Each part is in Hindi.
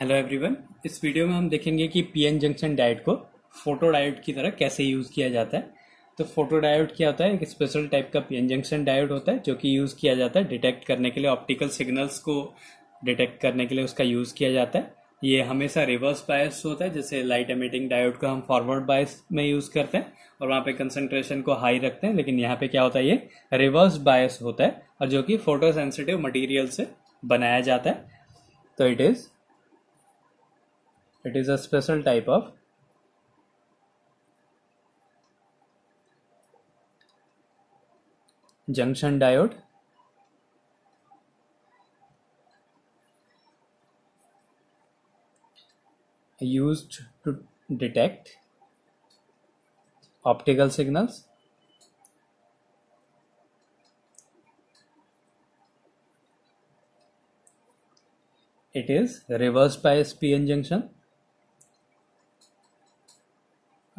हेलो एवरीवन इस वीडियो में हम देखेंगे कि पीएन जंक्शन डायोड को फोटो डायोड की तरह कैसे यूज़ किया जाता है तो फोटो डायोड क्या होता है एक स्पेशल टाइप का पीएन जंक्शन डायोड होता है जो कि यूज़ किया जाता है डिटेक्ट करने के लिए ऑप्टिकल सिग्नल्स को डिटेक्ट करने के लिए उसका यूज़ किया जाता है ये हमेशा रिवर्स बायस होता है जैसे लाइट एमिटिंग डायोड को हम फॉरवर्ड बायस में यूज़ करते हैं और वहाँ पे कंसंट्रेशन को हाई रखते हैं लेकिन यहाँ पे क्या होता है ये रिवर्स बायस होता है और जो कि फोटो सेंसिटिव मटीरियल से बनाया जाता है तो it is It is a special type of junction diode used to detect optical signals it is reverse bias p-n junction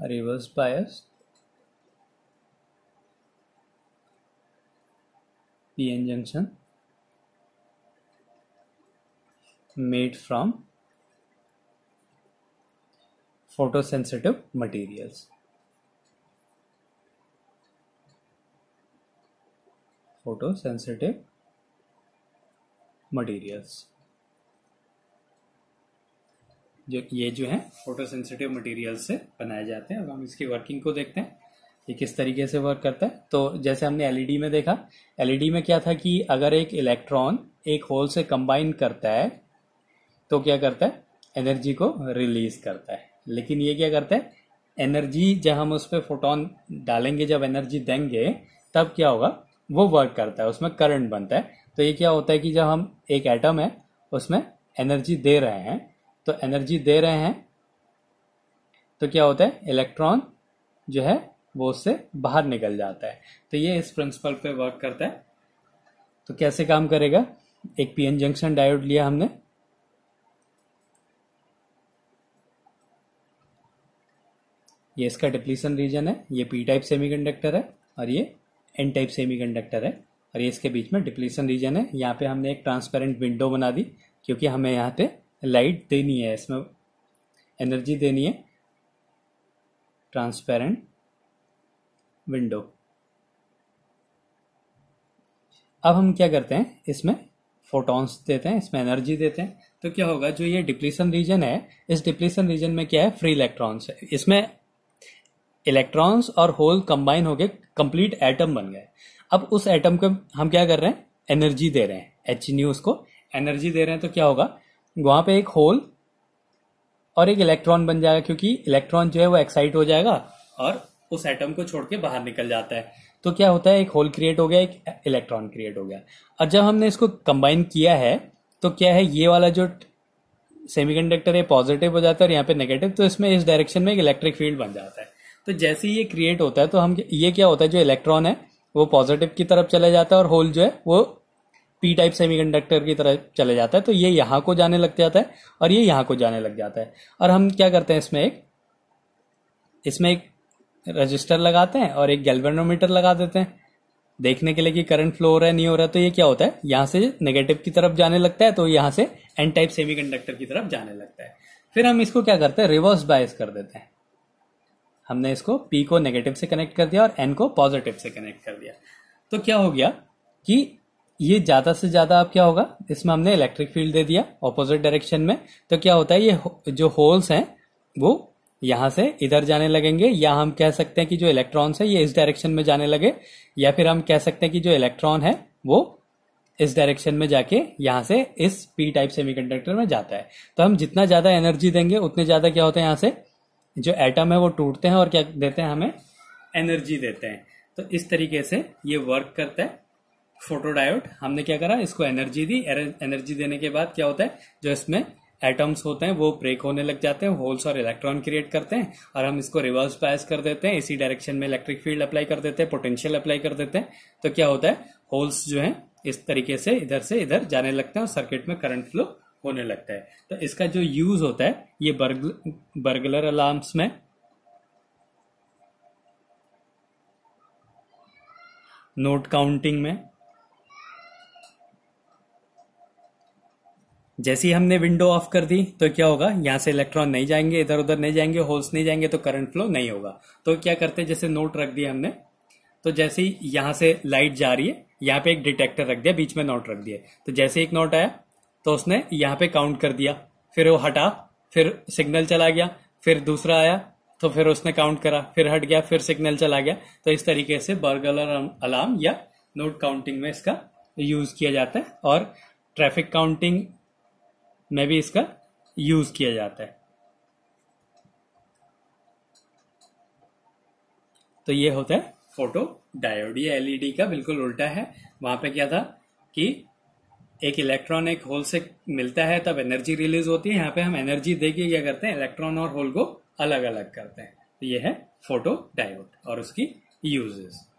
reverse bias PN junction made from photosensitive materials. Photosensitive materials. जो ये जो है फोटो सेंसिटिव मटेरियल से बनाए जाते हैं अब हम इसकी वर्किंग को देखते हैं ये किस तरीके से वर्क करता है तो जैसे हमने एलईडी e में देखा एलईडी e में क्या था कि अगर एक इलेक्ट्रॉन एक होल से कंबाइन करता है तो क्या करता है एनर्जी को रिलीज करता है लेकिन ये क्या करता है एनर्जी जब हम उस पर फोटोन डालेंगे जब एनर्जी देंगे तब क्या होगा वो वर्क करता है उसमें करंट बनता है तो ये क्या होता है कि जब हम एक एटम है उसमें एनर्जी दे रहे हैं तो एनर्जी दे रहे हैं तो क्या होता है इलेक्ट्रॉन जो है वो उससे बाहर निकल जाता है तो ये इस प्रिंसिपल पे वर्क करता है तो कैसे काम करेगा एक पीएन जंक्शन डायोड लिया हमने ये इसका डिप्लीशन रीजन है ये पी टाइप सेमीकंडक्टर है और ये एन टाइप सेमीकंडक्टर है और ये इसके बीच में डिप्लीसन रीजन है यहाँ पे हमने एक ट्रांसपेरेंट विंडो बना दी क्योंकि हमें यहाँ पे लाइट देनी है इसमें एनर्जी देनी है ट्रांसपेरेंट विंडो अब हम क्या करते हैं इसमें फोटॉन्स देते हैं इसमें एनर्जी देते हैं तो क्या होगा जो ये डिप्लीसन रीजन है इस डिप्लीसन रीजन में क्या है फ्री इलेक्ट्रॉन्स है इसमें इलेक्ट्रॉन्स और होल कंबाइन होके कंप्लीट एटम बन गए अब उस एटम को हम क्या कर रहे हैं एनर्जी दे रहे हैं एच न्यू उसको एनर्जी दे रहे हैं तो क्या होगा वहाँ पे एक होल और एक इलेक्ट्रॉन बन जाएगा क्योंकि इलेक्ट्रॉन जो है वो एक्साइट हो जाएगा और उस एटम को छोड़ के बाहर निकल जाता है तो क्या होता है एक होल क्रिएट हो गया एक इलेक्ट्रॉन क्रिएट हो गया और जब हमने इसको कंबाइन किया है तो क्या है ये वाला जो सेमी है पॉजिटिव हो जाता है और यहाँ पे नेगेटिव तो इसमें इस डायरेक्शन में एक इलेक्ट्रिक फील्ड बन जाता है तो जैसे ही ये क्रिएट होता है तो हम ये क्या होता है जो इलेक्ट्रॉन है वो पॉजिटिव की तरफ चला जाता है और होल जो है वो पी टाइप सेमीकंडक्टर की तरह चले जाता है तो ये यहां को जाने लग जाता है और ये यहां को जाने लग जाता है और हम क्या करते हैं इसमें एक इसमें एक रजिस्टर लगाते हैं और एक गैल्वेनोमीटर लगा देते हैं देखने के लिए कि करंट फ्लो हो रहा है नहीं हो रहा है तो ये क्या होता है यहां से नेगेटिव की तरफ जाने लगता है तो यहां से एन टाइप सेमीकंडक्टर की तरफ जाने लगता है फिर हम इसको क्या करते हैं रिवर्स बायस कर देते हैं हमने इसको पी को नेगेटिव से कनेक्ट कर दिया और एन को पॉजिटिव से कनेक्ट कर दिया तो क्या हो गया कि ये ज्यादा से ज्यादा अब क्या होगा इसमें हमने इलेक्ट्रिक फील्ड दे दिया ऑपोजिट डायरेक्शन में तो क्या होता है ये जो होल्स हैं वो यहां से इधर जाने लगेंगे या हम कह सकते हैं कि जो इलेक्ट्रॉन्स है ये इस डायरेक्शन में जाने लगे या फिर हम कह सकते हैं कि जो इलेक्ट्रॉन है वो इस डायरेक्शन में जाके यहाँ से इस पी टाइप सेमीकंडक्टर में जाता है तो हम जितना ज्यादा एनर्जी देंगे उतने ज्यादा क्या होते हैं यहाँ से जो एटम है वो टूटते हैं और क्या देते हैं हमें एनर्जी देते हैं तो इस तरीके से ये वर्क करता है फोटोडायोड हमने क्या करा इसको एनर्जी दी एनर्जी देने के बाद क्या होता है जो इसमें एटम्स होते हैं वो ब्रेक होने लग जाते हैं होल्स और इलेक्ट्रॉन क्रिएट करते हैं और हम इसको रिवर्स पैस कर देते हैं इसी डायरेक्शन में इलेक्ट्रिक फील्ड अप्लाई कर देते हैं पोटेंशियल अप्लाई कर देते हैं तो क्या होता है होल्स जो है इस तरीके से इधर से इधर जाने लगते हैं और सर्किट में करंट फ्लो होने लगता है तो इसका जो यूज होता है ये बर्गल बर्गलर अलार्म्स में नोट काउंटिंग में जैसे ही हमने विंडो ऑफ कर दी तो क्या होगा यहाँ से इलेक्ट्रॉन नहीं जाएंगे इधर उधर नहीं जाएंगे होल्स नहीं जाएंगे तो करंट फ्लो नहीं होगा तो क्या करते हैं जैसे नोट रख दिया हमने तो जैसे ही यहां से लाइट जा रही है यहाँ पे एक डिटेक्टर रख दिया बीच में नोट रख दिया तो जैसे एक नोट आया तो उसने यहाँ पे काउंट कर दिया फिर वो हटा फिर सिग्नल चला गया फिर दूसरा आया तो फिर उसने काउंट करा फिर हट गया फिर सिग्नल चला गया तो इस तरीके से बर्गलर अलार्म या नोट काउंटिंग में इसका यूज किया जाता है और ट्रैफिक काउंटिंग में भी इसका यूज किया जाता है तो ये होता है फोटो डायोड ये एलईडी e का बिल्कुल उल्टा है वहां पे क्या था कि एक इलेक्ट्रॉन एक होल से मिलता है तब एनर्जी रिलीज होती है यहां पे हम एनर्जी देके क्या करते हैं इलेक्ट्रॉन और होल को अलग अलग करते हैं तो ये है फोटो डायोड और उसकी यूजेस